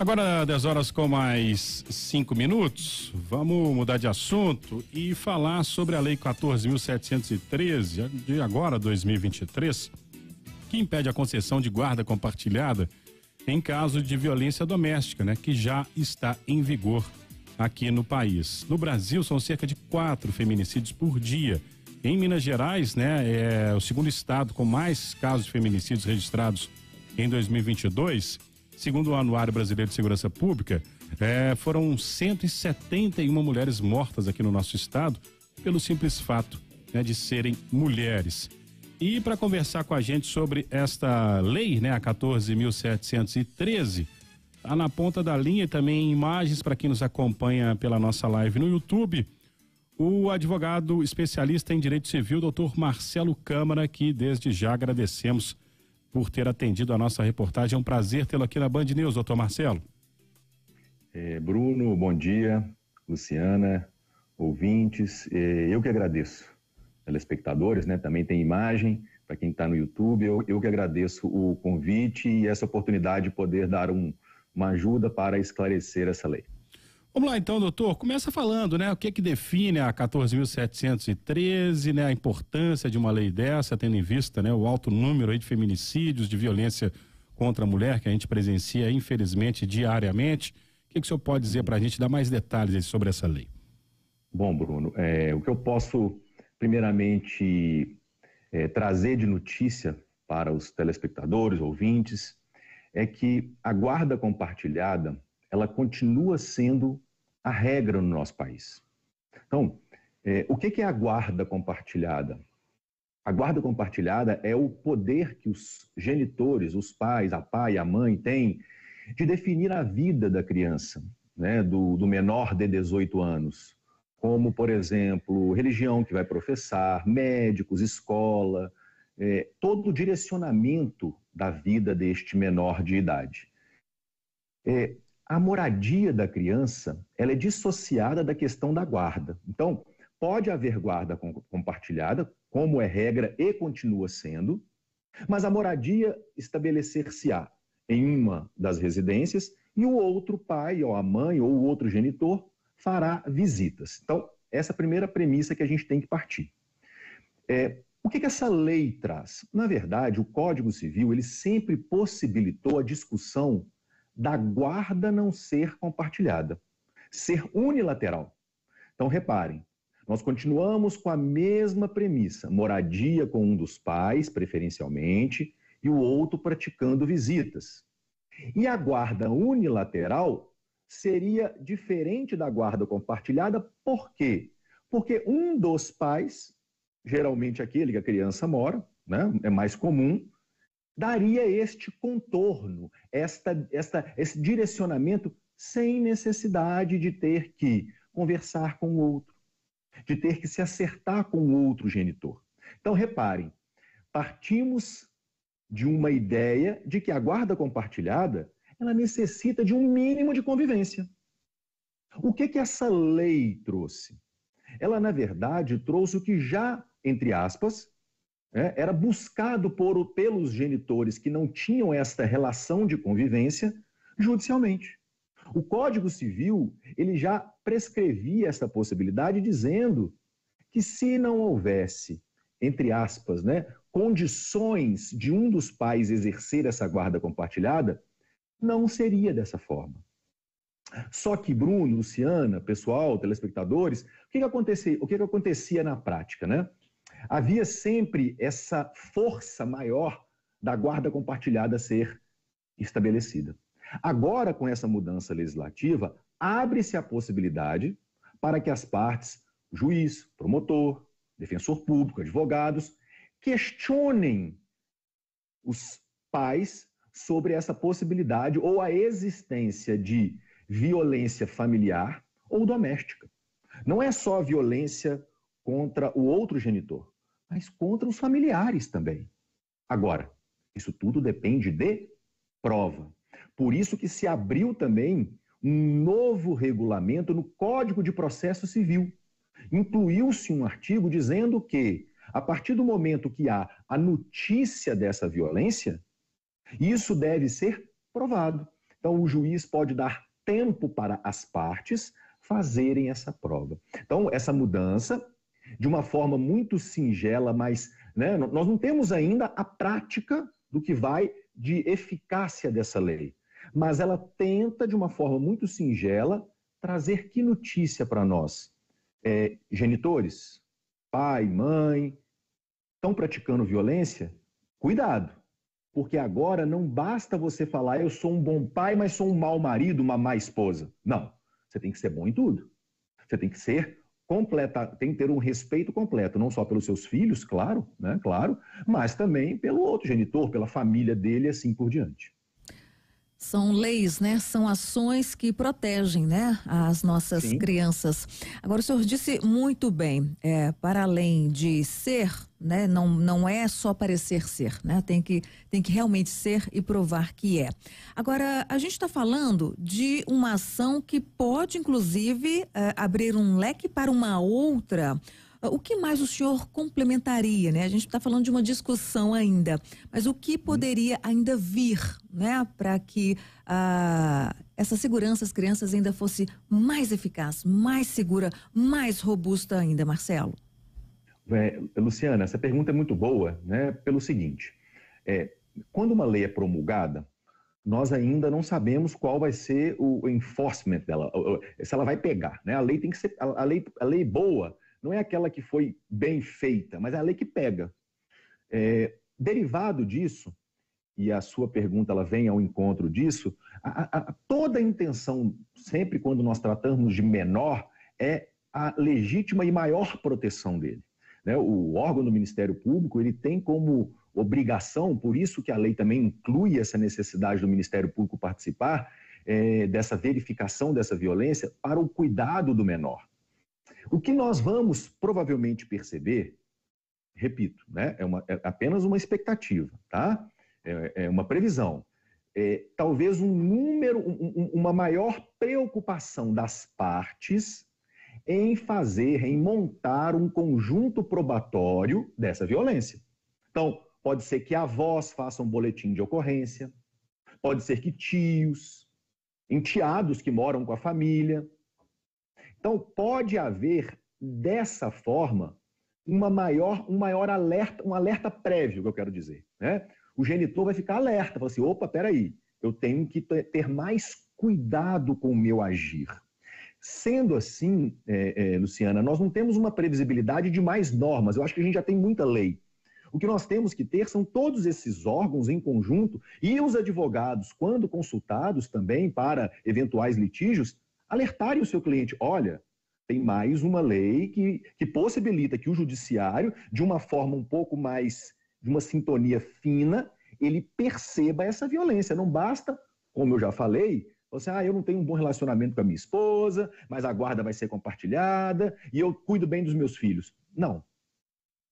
Agora, 10 horas com mais 5 minutos, vamos mudar de assunto e falar sobre a Lei 14.713, de agora, 2023, que impede a concessão de guarda compartilhada em caso de violência doméstica, né, que já está em vigor aqui no país. No Brasil, são cerca de quatro feminicídios por dia. Em Minas Gerais, né, é o segundo estado com mais casos de feminicídios registrados em 2022. Segundo o Anuário Brasileiro de Segurança Pública, é, foram 171 mulheres mortas aqui no nosso estado pelo simples fato né, de serem mulheres. E para conversar com a gente sobre esta lei, né, a 14.713, tá na ponta da linha e também imagens para quem nos acompanha pela nossa live no YouTube, o advogado especialista em direito civil, doutor Marcelo Câmara, que desde já agradecemos por ter atendido a nossa reportagem. É um prazer tê-lo aqui na Band News, doutor Marcelo. É, Bruno, bom dia. Luciana, ouvintes, é, eu que agradeço. Telespectadores, né? Também tem imagem para quem está no YouTube. Eu, eu que agradeço o convite e essa oportunidade de poder dar um, uma ajuda para esclarecer essa lei. Vamos lá então, doutor. Começa falando, né? O que é que define a 14.713, né? A importância de uma lei dessa, tendo em vista, né, o alto número de feminicídios, de violência contra a mulher que a gente presencia, infelizmente, diariamente. O que, é que o senhor pode dizer para a gente dar mais detalhes sobre essa lei? Bom, Bruno, é, o que eu posso, primeiramente, é, trazer de notícia para os telespectadores, ouvintes, é que a guarda compartilhada ela continua sendo a regra no nosso país. Então, é, o que, é a guarda compartilhada? A guarda compartilhada é o poder que os genitores, os pais, a pai, a mãe têm de definir a vida da criança, né, do, do menor de 18 anos, como, por exemplo, religião que vai professar, médicos, escola, é, todo o direcionamento da vida deste menor de idade. É, a moradia da criança ela é dissociada da questão da guarda. Então, pode haver guarda compartilhada, como é regra e continua sendo, mas a moradia estabelecer-se-á em uma das residências e o outro pai ou a mãe ou o outro genitor fará visitas. Então, essa é a primeira premissa que a gente tem que partir. É, o que, que essa lei traz? Na verdade, o Código Civil ele sempre possibilitou a discussão da guarda não ser compartilhada, ser unilateral. Então, reparem, nós continuamos com a mesma premissa: moradia com um dos pais, preferencialmente, e o outro praticando visitas. E a guarda unilateral seria diferente da guarda compartilhada, por quê? Porque um dos pais, geralmente aquele que a criança mora, né, é mais comum, daria este contorno, esta, esta, esse direcionamento sem necessidade de ter que conversar com o outro, de ter que se acertar com o outro genitor. Então, reparem, partimos de uma ideia de que a guarda compartilhada ela necessita de um mínimo de convivência. O que, que essa lei trouxe? Ela, na verdade, trouxe o que já, entre aspas, né, era buscado por, pelos genitores que não tinham esta relação de convivência judicialmente. O Código Civil ele já prescrevia essa possibilidade, dizendo que se não houvesse, entre aspas, né, condições de um dos pais exercer essa guarda compartilhada, não seria dessa forma. Só que, Bruno, Luciana, pessoal, telespectadores, o que, que, acontecia, o que, que acontecia na prática? Né? havia sempre essa força maior da guarda compartilhada a ser estabelecida. Agora, com essa mudança legislativa, abre-se a possibilidade para que as partes, juiz, promotor, defensor público, advogados, questionem os pais sobre essa possibilidade ou a existência de violência familiar ou doméstica. Não é só a violência contra o outro genitor, mas contra os familiares também. Agora, isso tudo depende de prova. Por isso que se abriu também um novo regulamento no Código de Processo Civil. Incluiu-se um artigo dizendo que, a partir do momento que há a notícia dessa violência, isso deve ser provado. Então, o juiz pode dar tempo para as partes fazerem essa prova. Então, essa mudança de uma forma muito singela, mas né, nós não temos ainda a prática do que vai de eficácia dessa lei. Mas ela tenta, de uma forma muito singela, trazer que notícia para nós? É, genitores, pai, mãe, estão praticando violência? Cuidado, porque agora não basta você falar eu sou um bom pai, mas sou um mau marido, uma má esposa. Não, você tem que ser bom em tudo. Você tem que ser completa, tem que ter um respeito completo, não só pelos seus filhos, claro, né, claro, mas também pelo outro genitor, pela família dele, assim por diante. São leis, né? São ações que protegem, né? As nossas Sim. crianças. Agora, o senhor disse muito bem, é, para além de ser, né? Não, não é só parecer ser, né? Tem que, tem que realmente ser e provar que é. Agora, a gente está falando de uma ação que pode, inclusive, é, abrir um leque para uma outra. O que mais o senhor complementaria, né? A gente está falando de uma discussão ainda, mas o que poderia ainda vir, né, para que ah, essa segurança às crianças ainda fosse mais eficaz, mais segura, mais robusta ainda, Marcelo? É, Luciana, essa pergunta é muito boa, né? Pelo seguinte, é, quando uma lei é promulgada, nós ainda não sabemos qual vai ser o enforcement dela, se ela vai pegar, né? A lei tem que ser, a lei, a lei boa não é aquela que foi bem feita, mas é a lei que pega. É, derivado disso, e a sua pergunta ela vem ao encontro disso, a, a, toda a intenção, sempre quando nós tratamos de menor, é a legítima e maior proteção dele. Né? O órgão do Ministério Público ele tem como obrigação, por isso que a lei também inclui essa necessidade do Ministério Público participar é, dessa verificação dessa violência para o cuidado do menor. O que nós uhum. vamos provavelmente perceber, repito, né, é, uma, é apenas uma expectativa, tá? É, é uma previsão. É, talvez um número, um, uma maior preocupação das partes em fazer, em montar um conjunto probatório dessa violência. Então, pode ser que avós façam um boletim de ocorrência, pode ser que tios, enteados que moram com a família, então, pode haver, dessa forma, uma maior, um maior alerta, um alerta prévio, é que eu quero dizer. Né? O genitor vai ficar alerta, fala assim, opa, peraí, eu tenho que ter mais cuidado com o meu agir. Sendo assim, é, é, Luciana, nós não temos uma previsibilidade de mais normas, eu acho que a gente já tem muita lei. O que nós temos que ter são todos esses órgãos em conjunto e os advogados, quando consultados também para eventuais litígios, alertarem o seu cliente: olha, tem mais uma lei que, que possibilita que o judiciário, de uma forma um pouco mais, de uma sintonia fina, ele perceba essa violência. Não basta, como eu já falei, você, ah, eu não tenho um bom relacionamento com a minha esposa, mas a guarda vai ser compartilhada e eu cuido bem dos meus filhos. Não.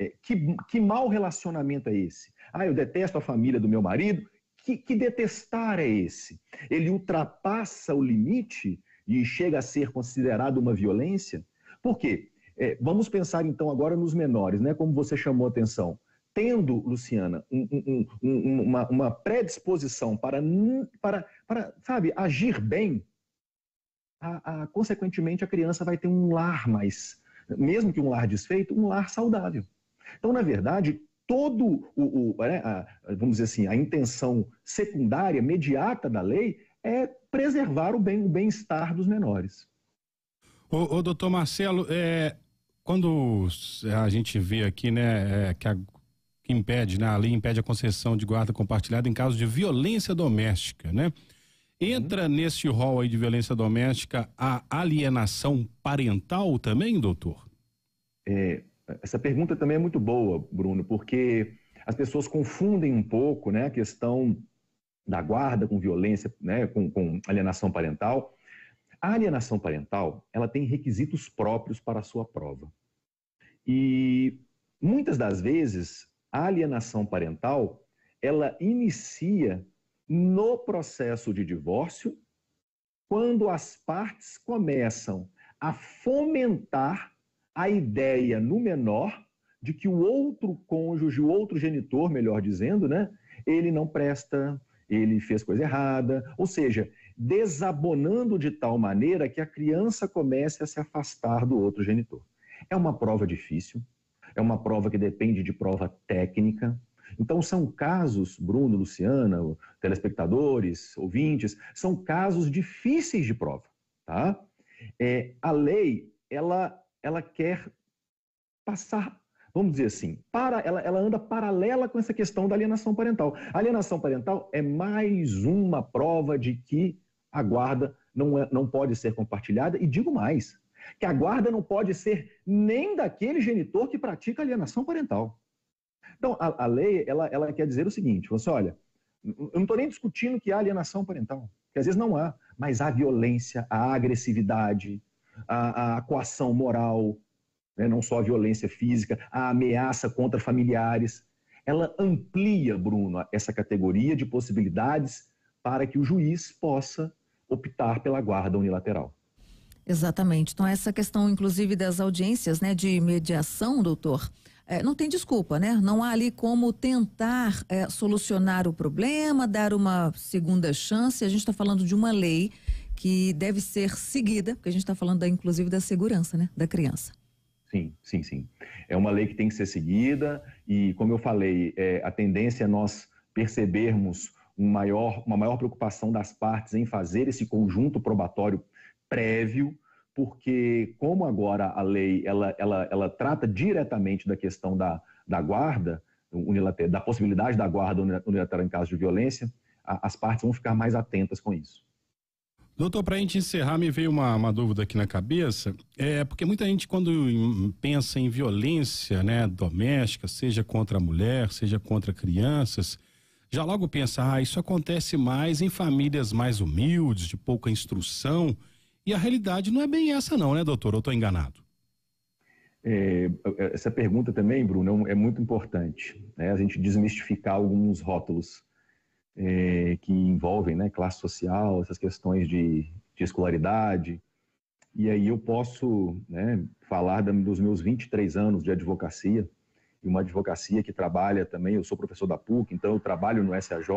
É, que, que mau relacionamento é esse? Ah, eu detesto a família do meu marido. Que, que detestar é esse? Ele ultrapassa o limite e chega a ser considerado uma violência? Por quê? É, vamos pensar então agora nos menores, né? Como você chamou a atenção. Tendo, Luciana, um, um, um, uma, uma, predisposição para, para, para, sabe, agir bem, a, a, consequentemente a criança vai ter um lar mais, mesmo que um lar desfeito, um lar saudável. Então, na verdade, todo o, o né, a, vamos dizer assim, a intenção secundária, imediata da lei é preservar o bem-estar bem dos menores. O, o doutor Marcelo, é, quando a gente vê aqui, né, é, que, a, impede, né, a lei impede a concessão de guarda compartilhada em caso de violência doméstica, né? Entra uhum. nesse rol aí de violência doméstica a alienação parental também, doutor? É, essa pergunta também é muito boa, Bruno, porque as pessoas confundem um pouco, né, a questão da guarda, com violência, né, com, com alienação parental. A alienação parental, ela tem requisitos próprios para a sua prova. E muitas das vezes, a alienação parental, ela inicia no processo de divórcio, quando as partes começam a fomentar a ideia no menor de que o outro cônjuge, o outro genitor, melhor dizendo, né, ele não presta, ele fez coisa errada, ou seja, desabonando de tal maneira que a criança comece a se afastar do outro genitor. É uma prova difícil, é uma prova que depende de prova técnica. Então, são casos, Bruno, Luciana, telespectadores, ouvintes, são casos difíceis de prova. Tá? É, a lei, ela, ela quer passar vamos dizer assim, para, ela, ela anda paralela com essa questão da alienação parental. A alienação parental é mais uma prova de que a guarda não, é, não pode ser compartilhada, e digo mais, que a guarda não pode ser nem daquele genitor que pratica alienação parental. Então, a, a lei, ela, ela quer dizer o seguinte, você olha, eu não estou nem discutindo que há alienação parental, que às vezes não há, mas há violência, há agressividade, há, há coação moral, né? não só a violência física, a ameaça contra familiares. Ela amplia, Bruno, essa categoria de possibilidades para que o juiz possa optar pela guarda unilateral. Exatamente. Então, essa questão, inclusive, das audiências né, de mediação, doutor, é, não tem desculpa, né? Não há ali como tentar é, solucionar o problema, dar uma segunda chance. A gente está falando de uma lei que deve ser seguida, porque a gente está falando, da, inclusive, da segurança né, da criança. Sim, sim, sim. É uma lei que tem que ser seguida e, como eu falei, é, a tendência é nós percebermos um maior, uma maior preocupação das partes em fazer esse conjunto probatório prévio, porque como agora a lei ela, ela, ela trata diretamente da questão da, da guarda unilateral, da possibilidade da guarda unilateral em caso de violência, a, as partes vão ficar mais atentas com isso. Doutor, para a gente encerrar, me veio uma, uma, dúvida aqui na cabeça. É porque muita gente, quando pensa em violência né, doméstica, seja contra a mulher, seja contra crianças, já logo pensa, ah, isso acontece mais em famílias mais humildes, de pouca instrução. E a realidade não é bem essa, não, né, doutor? Eu estou enganado. É, é, essa pergunta também, Bruno, é, é muito importante. Né? A gente desmistificar alguns rótulos é, que envolvem né, classe social, essas questões de, de escolaridade. E aí eu posso né, falar da, dos meus 23 anos de advocacia, e uma advocacia que trabalha também, eu sou professor da PUC, então eu trabalho no SAJ,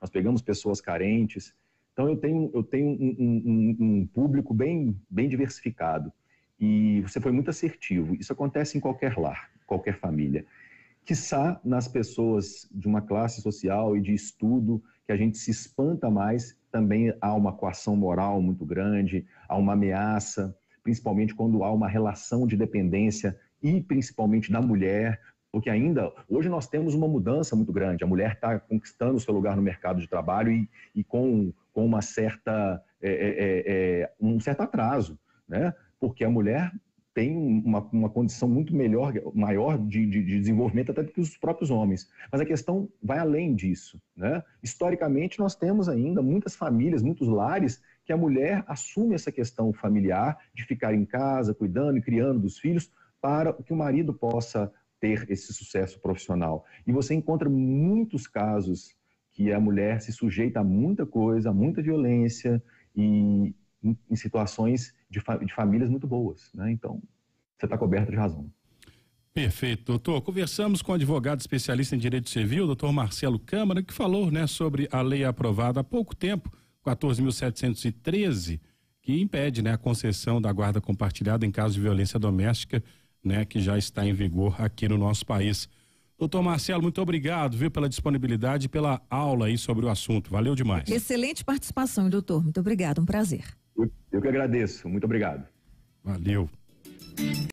nós pegamos pessoas carentes, então eu tenho, eu tenho um, um, um público bem, bem diversificado. E você foi muito assertivo, isso acontece em qualquer lar, qualquer família quiçá nas pessoas de uma classe social e de estudo que a gente se espanta mais, também há uma coação moral muito grande, há uma ameaça, principalmente quando há uma relação de dependência e principalmente da mulher, porque ainda hoje nós temos uma mudança muito grande. A mulher está conquistando o seu lugar no mercado de trabalho e, e com, com uma certa é, é, é, é um certo atraso, né? Porque a mulher têm uma, uma condição muito melhor, maior de, de, de desenvolvimento até do que os próprios homens. Mas a questão vai além disso. Né? Historicamente, nós temos ainda muitas famílias, muitos lares que a mulher assume essa questão familiar de ficar em casa, cuidando e criando dos filhos, para que o marido possa ter esse sucesso profissional. E você encontra muitos casos que a mulher se sujeita a muita coisa, a muita violência, e em, em situações de, fa de, famílias muito boas. Né? Então, você está coberto de razão. Perfeito, doutor. Conversamos com o advogado especialista em direito civil, doutor Marcelo Câmara, que falou né, sobre a lei aprovada há pouco tempo, 14.713, que impede né, a concessão da guarda compartilhada em caso de violência doméstica, né, que já está em vigor aqui no nosso país. Doutor Marcelo, muito obrigado, viu, pela disponibilidade e pela aula aí sobre o assunto. Valeu demais. Excelente participação, doutor. Muito obrigado, um prazer. Eu, que agradeço. Muito obrigado. Valeu.